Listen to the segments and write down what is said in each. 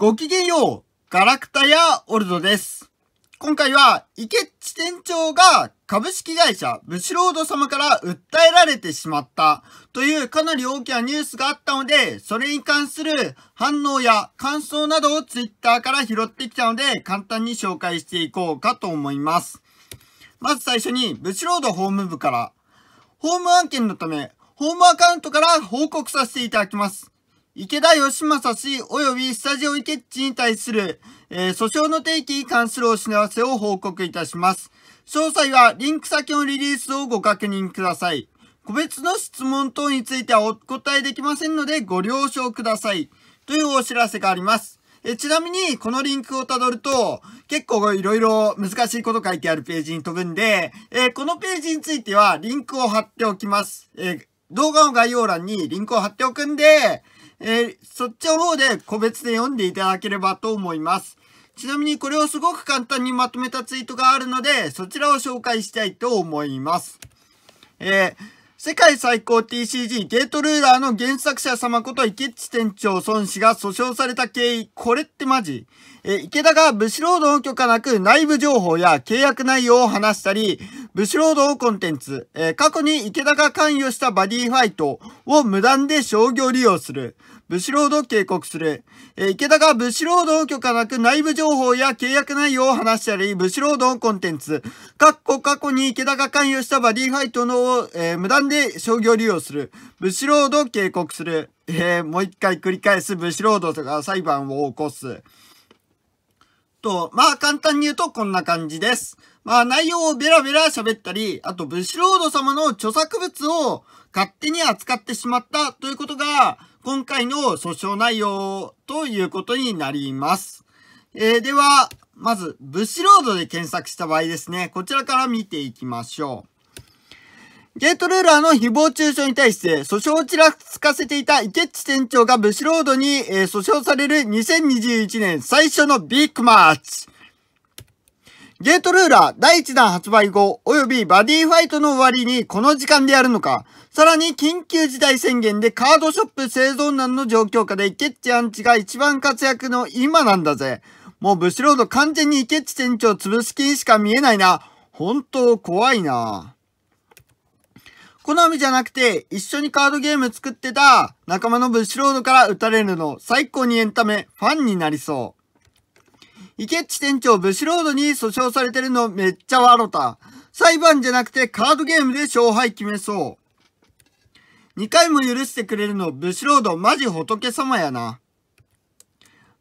ごきげんようガラクタやオルドです。今回は、池地店長が株式会社ブシロード様から訴えられてしまったというかなり大きなニュースがあったので、それに関する反応や感想などを twitter から拾ってきたので、簡単に紹介していこうかと思います。まず最初に、ブシロード法務部から、法務案件のため、ホームアカウントから報告させていただきます。池田義正氏及びスタジオイケチに対する、えー、訴訟の提起に関するお知らせを報告いたします。詳細はリンク先のリリースをご確認ください。個別の質問等についてはお答えできませんのでご了承ください。というお知らせがあります。えちなみに、このリンクをたどると、結構いろいろ難しいこと書いてあるページに飛ぶんで、えー、このページについてはリンクを貼っておきます。えー、動画の概要欄にリンクを貼っておくんで、えー、そっちの方で個別で読んでいただければと思います。ちなみにこれをすごく簡単にまとめたツイートがあるので、そちらを紹介したいと思います。えー、世界最高 TCG ゲートルーラーの原作者様こと池内店長孫氏が訴訟された経緯、これってマジえー、池田が武士労働の許可なく内部情報や契約内容を話したり、武士労働コンテンツ、えー、過去に池田が関与したバディファイトを無断で商業利用する。武士労働警告する。えー、池田が武士労働を許可なく内部情報や契約内容を話したり、武士労働コンテンツ。過去過去に池田が関与したバディファイトの、えー、無断で商業利用する。武士労働警告する。えー、もう一回繰り返す武士労働とか裁判を起こす。と、まあ簡単に言うとこんな感じです。まあ内容をベラベラ喋ったり、あと武士ロード様の著作物を勝手に扱ってしまったということが、今回の訴訟内容ということになります。えー、では、まず、ブシロードで検索した場合ですね、こちらから見ていきましょう。ゲートルーラーの誹謗中傷に対して、訴訟をちらつかせていた池内店長がブシロードに、えー、訴訟される2021年最初のビッグマッチ。ゲートルーラー第1弾発売後、及びバディファイトの終わりにこの時間でやるのか、さらに緊急事態宣言でカードショップ製造難の状況下でイケッチアンチが一番活躍の今なんだぜ。もうブシロード完全にイケッチ店長潰す気しか見えないな。本当怖いな。好みじゃなくて、一緒にカードゲーム作ってた仲間のブシロードから撃たれるの最高にエンタメ、ファンになりそう。池っち店長ブシロードに訴訟されてるのめっちゃ笑た。裁判じゃなくてカードゲームで勝敗決めそう。2回も許してくれるのブシロードマジ仏様やな。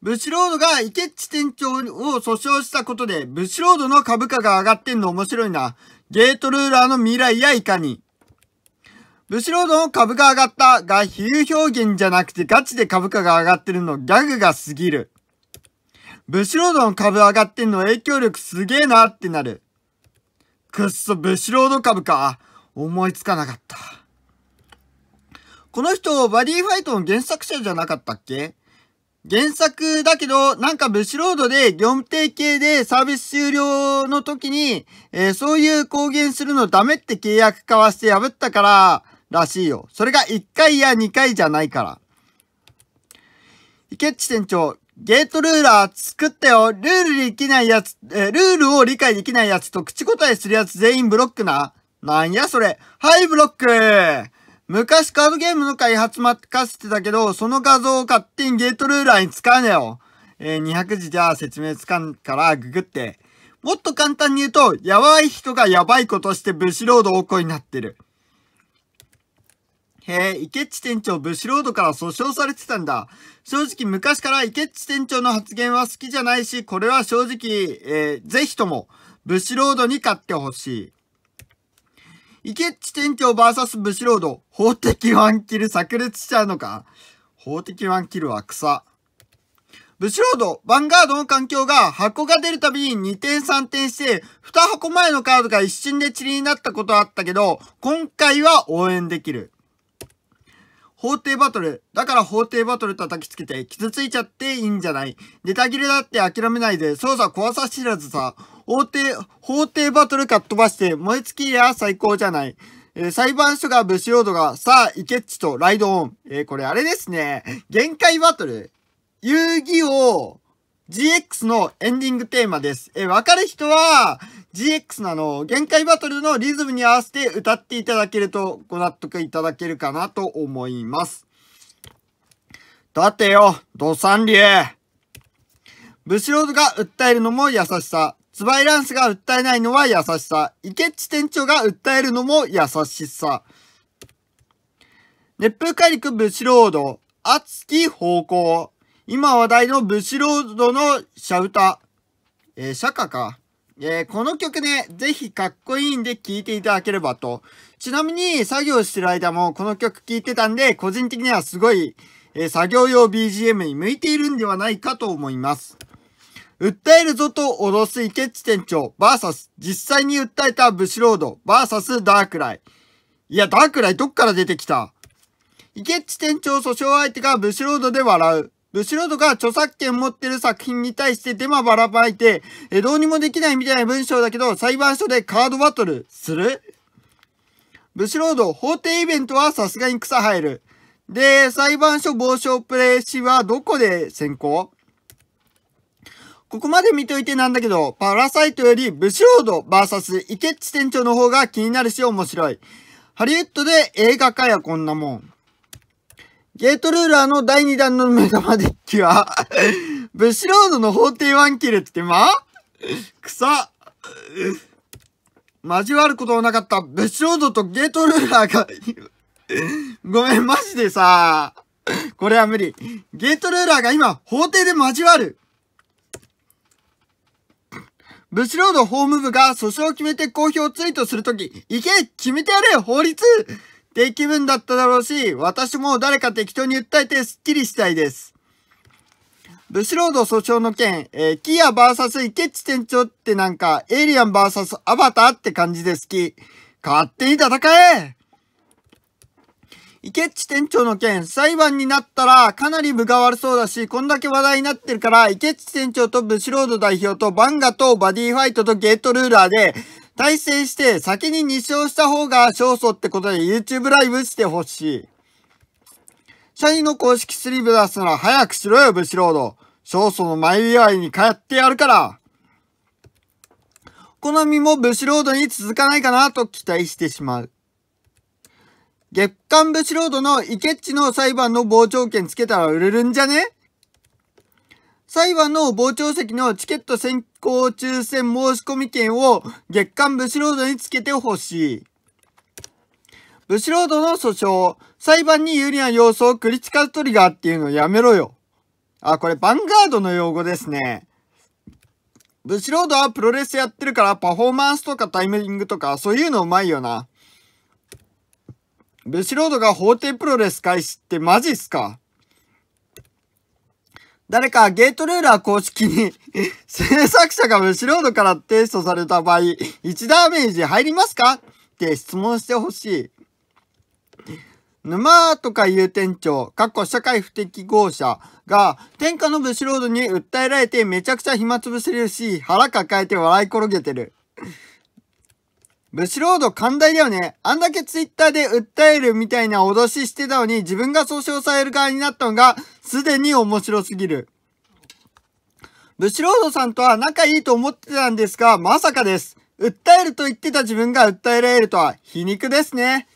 ブシロードが池っち店長を訴訟したことで、ブシロードの株価が上がってんの面白いな。ゲートルーラーの未来やいかに。ブシロードの株価上がったが、比喩表現じゃなくてガチで株価が上がってるのギャグが過ぎる。ブシロードの株上がってんの影響力すげえなってなる。くっそ、ブシロード株か。思いつかなかった。この人、バディファイトの原作者じゃなかったっけ原作だけど、なんかブシロードで業務提携でサービス終了の時に、えー、そういう公言するのダメって契約交わして破ったから、らしいよ。それが1回や2回じゃないから。池内店長、ゲートルーラー作ったよ。ルールできないやつ、え、ルールを理解できないやつと口答えするやつ全員ブロックな。なんやそれ。はい、ブロック昔カードゲームの開発任せてたけど、その画像を勝手にゲートルーラーに使うなよ。えー、200字じゃ説明つかんからググって。もっと簡単に言うと、やばい人がやばいことして武士ロード多くになってる。へえ、池内店長、武士ロードから訴訟されてたんだ。正直昔から池内店長の発言は好きじゃないし、これは正直、えー、ぜひとも、ブシロードに勝ってほしい。池内店長 VS ブシロード、法的ワンキル炸裂しちゃうのか法的ワンキルは草。ブシロード、ヴァンガードの環境が箱が出るたびに2点3点して、2箱前のカードが一瞬で塵になったことあったけど、今回は応援できる。法廷バトル。だから法廷バトル叩きつけて、傷ついちゃっていいんじゃない。ネタ切れだって諦めないで、操作怖さ知らずさ、法廷、法廷バトルかっ飛ばして、燃え尽きりゃ最高じゃない。えー、裁判所が武士ードが、さあ、イケッチとライドオン。えー、これあれですね。限界バトル。遊戯王 GX のエンディングテーマです。えー、わかる人は、GX のあの、限界バトルのリズムに合わせて歌っていただけるとご納得いただけるかなと思います。だってよ、ドサンリエ。ブシロードが訴えるのも優しさ。ツバイランスが訴えないのは優しさ。イケッチ店長が訴えるのも優しさ。熱風リ陸ブシロード。熱き方向。今話題のブシロードのシャウタ。えー、シャカか。えー、この曲ね、ぜひかっこいいんで聴いていただければと。ちなみに作業してる間もこの曲聴いてたんで、個人的にはすごい、えー、作業用 BGM に向いているんではないかと思います。訴えるぞと脅すイケッチ店長 VS 実際に訴えたブシロード VS ダークライ。いや、ダークライどっから出てきたイケッチ店長訴訟相手がブシロードで笑う。ブシロードが著作権持ってる作品に対してデマばらまいて、えどうにもできないみたいな文章だけど、裁判所でカードバトルするブシロード、法廷イベントはさすがに草生える。で、裁判所子をプレイしはどこで先行ここまで見といてなんだけど、パラサイトよりブシロード VS 池内店長の方が気になるし面白い。ハリウッドで映画化やこんなもん。ゲートルーラーの第2弾の目玉デッキはブシロードの法廷ワンキルってま草交わることのなかったブシロードとゲートルーラーがごめん、マジでさ。これは無理。ゲートルーラーが今、法廷で交わる。ブシロード法務部が訴訟を決めて公表ツイートするとき、行け決めてやれ法律って気分だっただろうし、私も誰か適当に訴えてスッキリしたいです。ブシロード訴訟の件、えー、キア VS イケッチ店長ってなんか、エイリアン VS アバターって感じで好き。勝手に戦えイケッチ店長の件、裁判になったらかなり分が悪そうだし、こんだけ話題になってるから、イケッチ店長とブシロード代表とバンガとバディファイトとゲートルーラーで、対戦して先に2勝した方が勝訴ってことで YouTube ライブしてほしい。シャニの公式スリーブ出すなら早くしろよ、ブシロード。勝訴の前祝いに通ってやるから。好みもブシロードに続かないかなと期待してしまう。月刊ブシロードのイケッチの裁判の傍聴券つけたら売れるんじゃね裁判の傍聴席のチケット先行抽選申し込み券を月刊ブシロードにつけてほしい。ブシロードの訴訟、裁判に有利な要素をクリティカルトリガーっていうのをやめろよ。あ、これバンガードの用語ですね。ブシロードはプロレスやってるからパフォーマンスとかタイミングとかそういうのうまいよな。ブシロードが法廷プロレス開始ってマジっすか誰かゲートレーラー公式に 制作者が素人から提トされた場合、1ダメージ入りますかって質問してほしい。沼とかいう店長、過去社会不適合者が天下の武士ロードに訴えられてめちゃくちゃ暇つぶせるし、腹抱えて笑い転げてる。武士ロード寛大だよね。あんだけツイッターで訴えるみたいな脅ししてたのに自分が訴訟される側になったのがすでに面白すぎる。ブシロードさんとは仲いいと思ってたんですが、まさかです。訴えると言ってた自分が訴えられるとは皮肉ですね。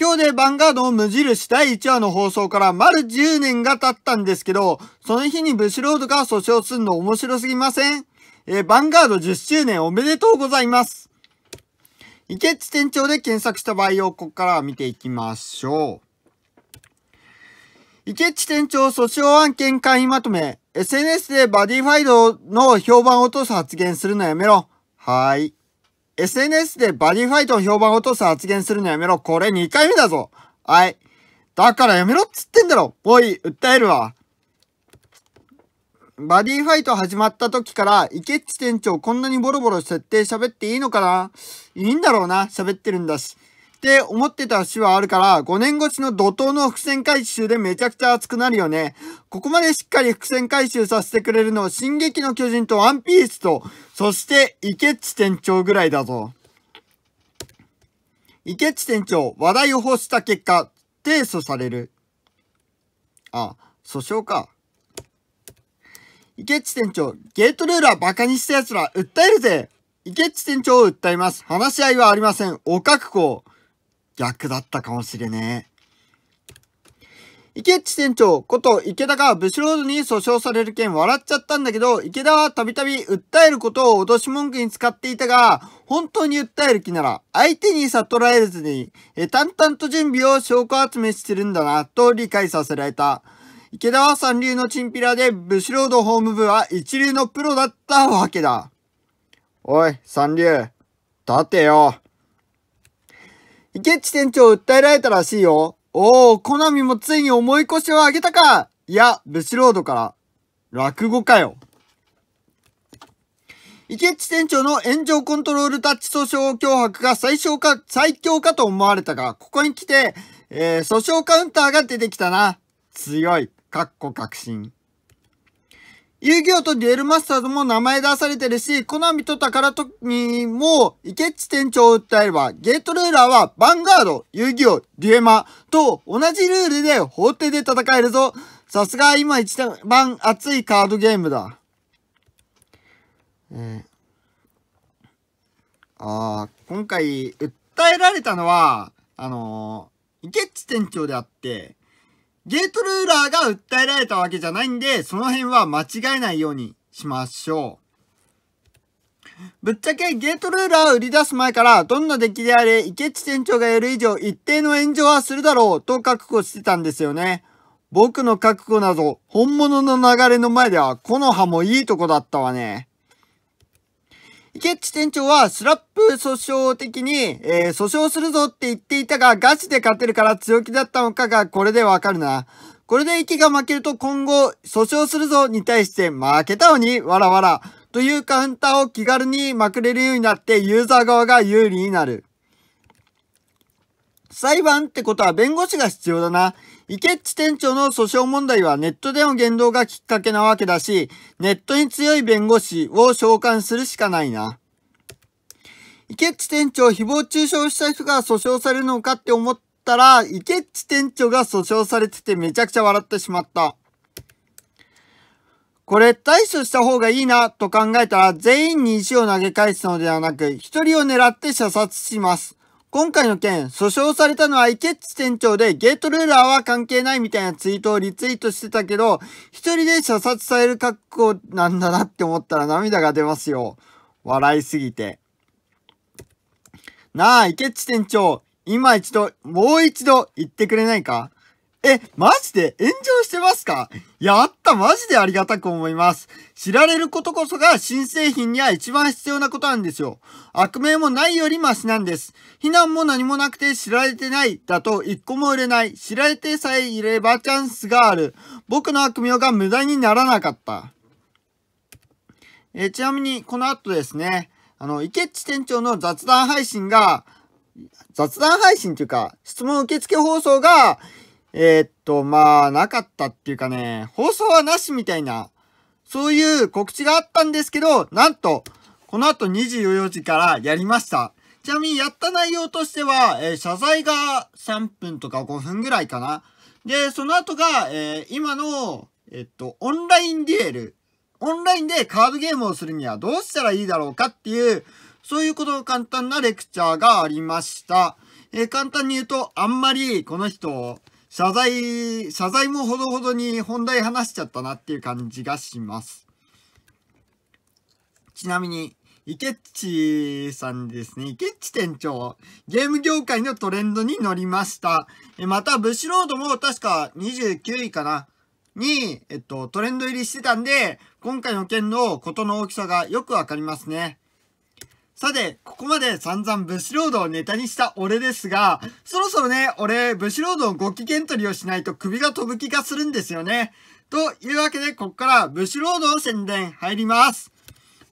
今日でヴァンガードを無印第1話の放送から丸10年が経ったんですけど、その日にブシロードが訴訟するの面白すぎませんえヴァンガード10周年おめでとうございます。池地店長で検索した場合をここから見ていきましょう。池地店長訴訟案件会員まとめ、SNS でバディファイドの評判を落とす発言するのやめろ。はーい。SNS でバディファイトの評判を落とす発言するのやめろ。これ2回目だぞ。はい。だからやめろっつってんだろ。おい、訴えるわ。バディファイト始まった時から、池地店長こんなにボロボロ設定喋っていいのかないいんだろうな。喋ってるんだし。って思ってた市はあるから、5年越しの怒涛の伏線回収でめちゃくちゃ熱くなるよね。ここまでしっかり伏線回収させてくれるの、進撃の巨人とワンピースと、そして、池内店長ぐらいだぞ。池内店長、話題を欲した結果、提訴される。あ、訴訟か。池内店長、ゲートルーラー馬鹿にした奴ら、訴えるぜ池内店長を訴えます。話し合いはありません。お覚悟。逆だったかもしれねえ。池内店長こと池田がブシロードに訴訟される件笑っちゃったんだけど、池田はたびたび訴えることを脅し文句に使っていたが、本当に訴える気なら、相手に悟られずに、え淡々と準備を証拠集めしてるんだな、と理解させられた。池田は三流のチンピラで、ブシロード法務部は一流のプロだったわけだ。おい、三流。立てよ。イケッチ店長を訴えられたらしいよ。おお、コナミもついに重い腰を上げたかいや、ブシロードから。落語かよ。池内店長の炎上コントロールタッチ訴訟脅迫が最小か、最強かと思われたが、ここに来て、えー、訴訟カウンターが出てきたな。強い。かっこ確信。遊戯王とデュエルマスターズも名前出されてるし、コナミと宝とにも、イケッチ店長を訴えれば、ゲートルーラーは、ヴァンガード、遊戯王、デュエマと同じルールで法廷で戦えるぞ。さすが今一番熱いカードゲームだ。えー、ああ、今回、訴えられたのは、あのー、イケッチ店長であって、ゲートルーラーが訴えられたわけじゃないんで、その辺は間違えないようにしましょう。ぶっちゃけゲートルーラーを売り出す前から、どんな出来であれ、池地店長がやる以上、一定の炎上はするだろうと覚悟してたんですよね。僕の覚悟など、本物の流れの前では、この葉もいいとこだったわね。池内店長はスラップ訴訟的に、えー、訴訟するぞって言っていたが、ガチで勝てるから強気だったのかがこれでわかるな。これで池が負けると今後、訴訟するぞに対して負けたのに、わらわら。というカウンターを気軽にまくれるようになってユーザー側が有利になる。裁判ってことは弁護士が必要だな。池っち店長の訴訟問題はネットでの言動がきっかけなわけだし、ネットに強い弁護士を召喚するしかないな。池っち店長誹謗中傷した人が訴訟されるのかって思ったら、池っち店長が訴訟されててめちゃくちゃ笑ってしまった。これ対処した方がいいなと考えたら全員に石を投げ返すのではなく、一人を狙って射殺します。今回の件、訴訟されたのはイケチ店長でゲートルーラーは関係ないみたいなツイートをリツイートしてたけど、一人で射殺される格好なんだなって思ったら涙が出ますよ。笑いすぎて。なあ、池内店長、今一度、もう一度言ってくれないかえ、マジで炎上してますかやった、マジでありがたく思います。知られることこそが新製品には一番必要なことなんですよ。悪名もないよりマシなんです。非難も何もなくて知られてないだと一個も売れない。知られてさえいればチャンスがある。僕の悪名が無駄にならなかった。えちなみに、この後ですね、あの、池内店長の雑談配信が、雑談配信というか、質問受付放送が、えー、っと、まあ、なかったっていうかね、放送はなしみたいな、そういう告知があったんですけど、なんと、この後24時からやりました。ちなみにやった内容としては、えー、謝罪が3分とか5分ぐらいかな。で、その後が、えー、今の、えっと、オンラインデュエル。オンラインでカードゲームをするにはどうしたらいいだろうかっていう、そういうことの簡単なレクチャーがありました。えー、簡単に言うと、あんまりこの人、謝罪、謝罪もほどほどに本題話しちゃったなっていう感じがします。ちなみに、イケッチさんですね。イケッチ店長。ゲーム業界のトレンドに乗りました。また、ブシロードも確か29位かな。に、えっと、トレンド入りしてたんで、今回の件のことの大きさがよくわかりますね。さて、ここまで散々武士ロードをネタにした俺ですが、そろそろね、俺、武士ロードをご機嫌取りをしないと首が飛ぶ気がするんですよね。というわけで、ここから武士ロード宣伝入ります。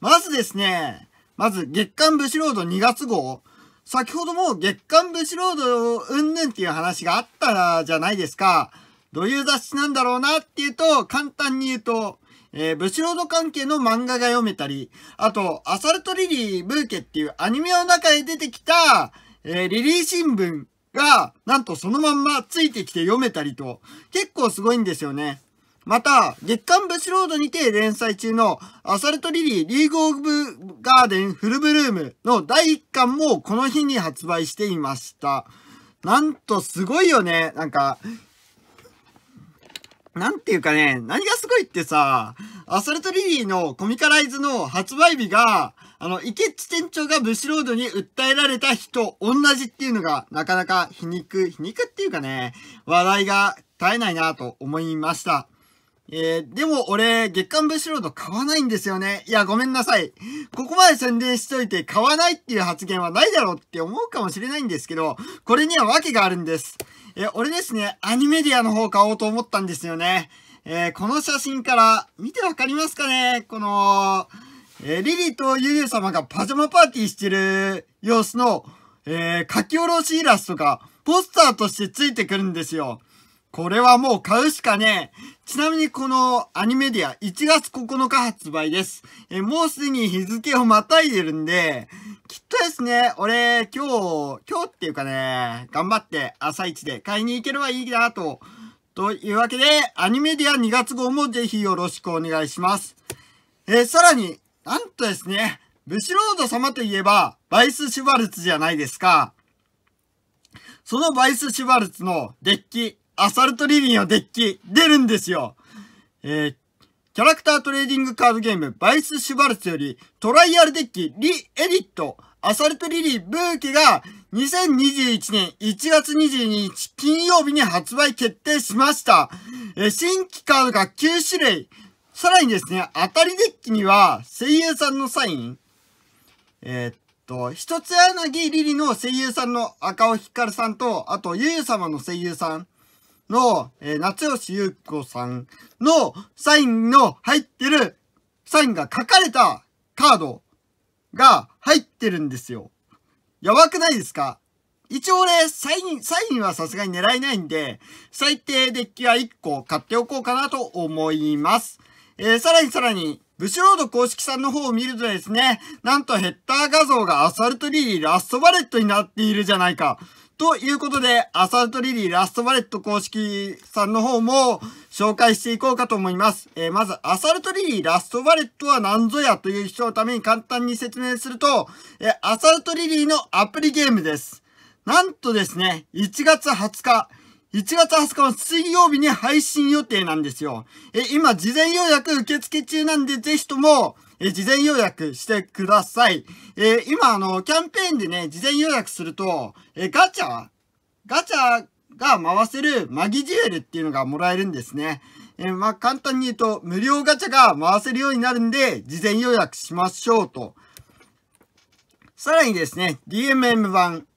まずですね、まず月刊武士ロード2月号。先ほども月刊武士ロードうんぬんっていう話があったじゃないですか。どういう雑誌なんだろうなっていうと、簡単に言うと、えー、ブシロード関係の漫画が読めたり、あと、アサルトリリーブーケっていうアニメの中で出てきた、えー、リリー新聞が、なんとそのまんまついてきて読めたりと、結構すごいんですよね。また、月刊ブシロードにて連載中のアサルトリリーリーグオブガーデンフルブルームの第1巻もこの日に発売していました。なんとすごいよね。なんか、なんていうかね、何がすごいってさ、アサルトリリーのコミカライズの発売日が、あの、池地店長がブシロードに訴えられた日と同じっていうのが、なかなか皮肉、皮肉っていうかね、話題が絶えないなと思いました。えー、でも俺、月刊ブシロード買わないんですよね。いや、ごめんなさい。ここまで宣伝しといて買わないっていう発言はないだろうって思うかもしれないんですけど、これには訳があるんです。えー、俺ですね、アニメディアの方買おうと思ったんですよね。えー、この写真から、見てわかりますかねこの、えリリーとユユ様がパジャマパーティーしてる様子の、え書き下ろしイラストが、ポスターとしてついてくるんですよ。これはもう買うしかねえ。ちなみにこのアニメディア1月9日発売です。えもうすでに日付をまたいでるんで、きっとですね、俺今日、今日っていうかね、頑張って朝一で買いに行ければいいなと。というわけで、アニメディア2月号もぜひよろしくお願いします。えー、さらに、なんとですね、ブシロード様といえば、バイス・シュバルツじゃないですか。そのバイス・シュバルツのデッキ、アサルトリリーのデッキ出るんですよ。えー、キャラクタートレーディングカードゲーム、バイス・シュバルツより、トライアルデッキ、リ・エディット、アサルトリリー・ブーケが、2021年1月22日金曜日に発売決定しました。えー、新規カードが9種類。さらにですね、当たりデッキには、声優さんのサイン、えー、っと、一つ柳リリの声優さんの赤尾光さんと、あと、ゆゆ様の声優さん、の、えー、夏吉優子さんのサインの入ってる、サインが書かれたカードが入ってるんですよ。やばくないですか一応ね、サイン、サインはさすがに狙えないんで、最低デッキは1個買っておこうかなと思います。えー、さらにさらに、ブシロード公式さんの方を見るとですね、なんとヘッダー画像がアサルトリーラストバレットになっているじゃないか。ということで、アサルトリリーラストバレット公式さんの方も紹介していこうかと思います。えー、まず、アサルトリリーラストバレットは何ぞやという人のために簡単に説明すると、えー、アサルトリリーのアプリゲームです。なんとですね、1月20日、1月20日の水曜日に配信予定なんですよ。え、今、事前予約受付中なんで、ぜひとも、え、事前予約してください。え今、あの、キャンペーンでね、事前予約すると、え、ガチャガチャが回せるマギジュエルっていうのがもらえるんですね。えまあ、簡単に言うと、無料ガチャが回せるようになるんで、事前予約しましょうと。さらにですね、DMM 版。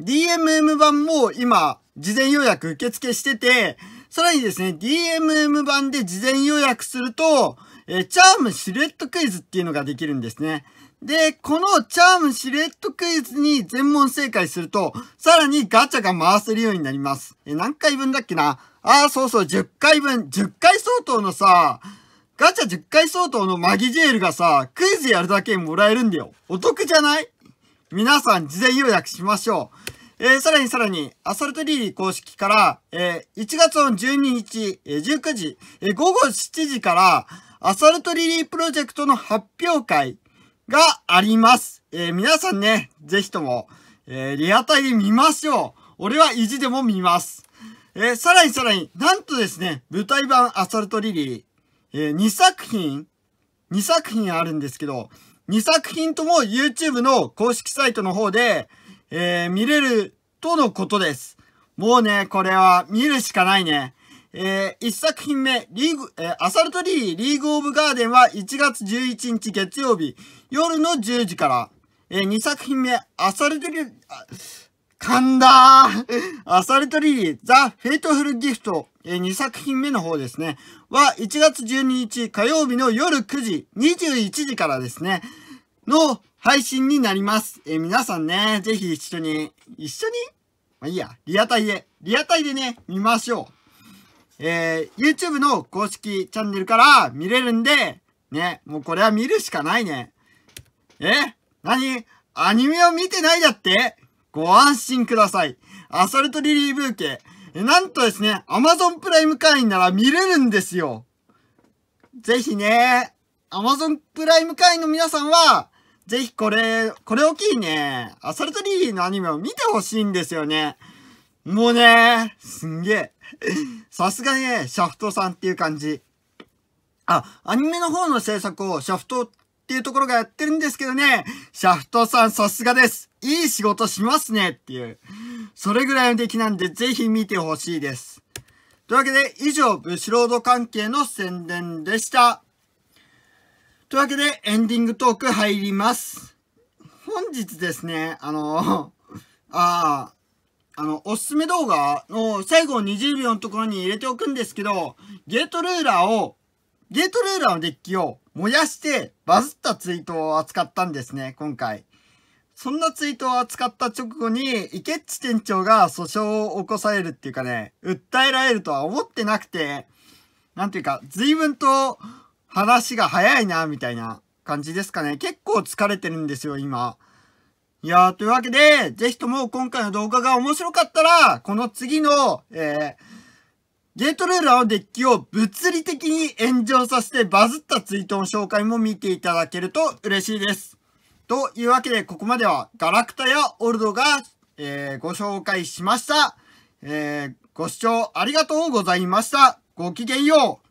DMM 版も今、事前予約受付してて、さらにですね、DMM 版で事前予約すると、えー、チャームシルエットクイズっていうのができるんですね。で、このチャームシルエットクイズに全問正解すると、さらにガチャが回せるようになります。え、何回分だっけなああ、そうそう、10回分、10回相当のさ、ガチャ10回相当のマギジェールがさ、クイズやるだけもらえるんだよ。お得じゃない皆さん、事前予約しましょう。えー、さらにさらに、アサルトリリー公式から、えー、1月の12日、えー、19時、えー、午後7時から、アサルトリリープロジェクトの発表会があります。えー、皆さんね、ぜひとも、えー、リアタイで見ましょう。俺は意地でも見ます。えー、さらにさらに、なんとですね、舞台版アサルトリリー、えー、2作品、2作品あるんですけど、2作品とも YouTube の公式サイトの方で、えー、見れるとのことです。もうね、これは見るしかないね。えー、一作品目、リーグ、えー、アサルトリー、リーグオブガーデンは1月11日月曜日、夜の10時から。えー、二作品目、アサルトリー、噛んだーアサルトリー、ザ・フェイトフル・ギフト、えー、作品目の方ですね。は、1月12日火曜日の夜9時、21時からですね。の配信になります。えー、皆さんね、ぜひ一緒に、一緒にまあいいや、リアタイで、リアタイでね、見ましょう。えー、YouTube の公式チャンネルから見れるんで、ね、もうこれは見るしかないね。え何アニメを見てないだってご安心ください。アサルトリリーブーケ。なんとですね、Amazon プライム会員なら見れるんですよ。ぜひね、Amazon プライム会員の皆さんは、ぜひこれ、これを機にね、アサルトリーのアニメを見てほしいんですよね。もうね、すんげえ。さすがね、シャフトさんっていう感じ。あ、アニメの方の制作をシャフトっていうところがやってるんですけどね、シャフトさんさすがです。いい仕事しますねっていう。それぐらいの出来なんでぜひ見てほしいです。というわけで、以上、ブシロード関係の宣伝でした。というわけで、エンディングトーク入ります。本日ですね、あの、ああの、おすすめ動画の最後20秒のところに入れておくんですけど、ゲートルーラーを、ゲートルーラーのデッキを燃やしてバズったツイートを扱ったんですね、今回。そんなツイートを扱った直後に、池ケッ店長が訴訟を起こされるっていうかね、訴えられるとは思ってなくて、なんていうか、随分と話が早いな、みたいな感じですかね。結構疲れてるんですよ、今。いやー、というわけで、ぜひとも今回の動画が面白かったら、この次の、えー、ゲートレーラーのデッキを物理的に炎上させてバズったツイートの紹介も見ていただけると嬉しいです。というわけで、ここまではガラクタやオルドが、えー、ご紹介しました。えー、ご視聴ありがとうございました。ごきげんよう。